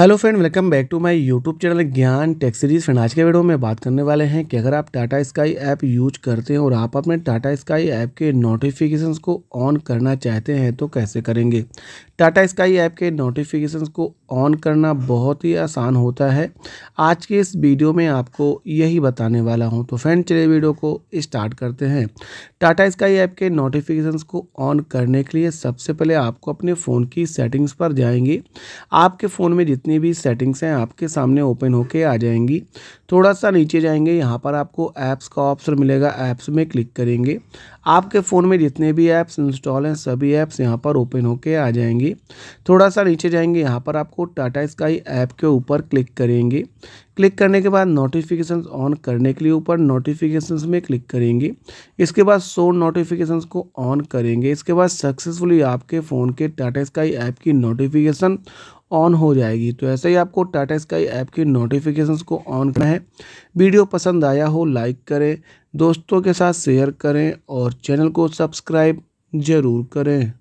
hello friend welcome back to my YouTube channel Gyan tech series friend आज के video में बात करने वाले हैं कि अगर आप टाटा स्काई ऐप यूज करते हैं और आप अपने टाटा स्काई ऐप के नोटिफिकेशंस को ऑन करना चाहते हैं तो कैसे करेंगे टाटा स्काई ऐप के नोटिफिकेशंस को ऑन करना बहुत ही आसान होता है आज के इस वीडियो में आपको यही बताने वाला हूँ तो फ्रेंड चले वीडियो को स्टार्ट करते हैं टाटा स्काई ऐप के नोटिफिकेशंस को ऑन करने के लिए सबसे पहले आपको अपने फ़ोन की सेटिंग्स पर जाएंगे आपके फ़ोन में जितने जितनी भी सेटिंग्स हैं आपके सामने ओपन होके आ जाएंगी थोड़ा सा नीचे जाएंगे यहाँ पर आपको ऐप्स का ऑप्शन मिलेगा ऐप्स में क्लिक करेंगे आपके फ़ोन में जितने भी ऐप्स इंस्टॉल हैं सभी ऐप्स यहाँ पर ओपन होके आ जाएंगे थोड़ा सा नीचे जाएंगे यहाँ पर आपको टाटा स्काई ऐप के ऊपर क्लिक करेंगे क्लिक करने के बाद नोटिफिकेशंस ऑन करने के लिए ऊपर नोटिफिकेशंस में क्लिक करेंगे इसके बाद सो नोटिफिकेशंस को ऑन करेंगे इसके बाद सक्सेसफुली आपके फ़ोन के टाटा स्काई ऐप की नोटिफिकेशन ऑन हो जाएगी तो ऐसे ही आपको टाटा स्काई ऐप की नोटिफिकेशंस को ऑन करना है वीडियो पसंद आया हो लाइक करें दोस्तों के साथ शेयर करें और चैनल को सब्सक्राइब ज़रूर करें